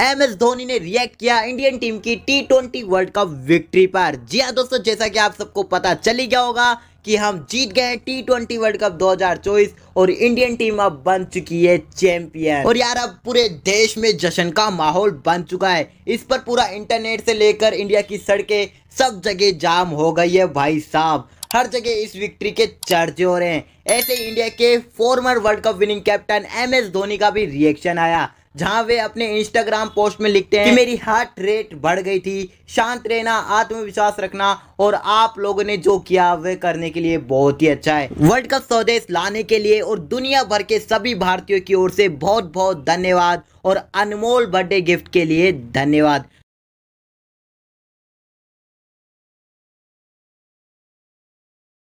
M S Dhoni ने react किया Indian team की T twenty World Cup victory पर जी हाँ दोस्तों जैसा कि आप सबको पता चली गया होगा कि हम जीत गए टी ट्वेंटी वर्ल्ड कप 2024 और इंडियन टीम अब बन चुकी है चैंपियन और यार अब पूरे देश में जश्न का माहौल बन चुका है इस पर पूरा इंटरनेट से लेकर इंडिया की सड़कें सब जगह जाम हो गई है भाई साहब हर जगह इस विक्ट्री के चर्चे हो रहे हैं ऐसे इंडिया के former World Cup winning captain M S Dhoni का भी रिएक्शन आया जहां वे अपने इंस्टाग्राम पोस्ट में लिखते हैं कि मेरी हार्ट रेट बढ़ गई थी शांत रहना आत्मविश्वास रखना और आप लोगों ने जो किया वह करने के लिए बहुत ही अच्छा है वर्ल्ड कप स्वदेश लाने के लिए और दुनिया भर के सभी भारतीयों की ओर से बहुत बहुत धन्यवाद और अनमोल बर्थडे गिफ्ट के लिए धन्यवाद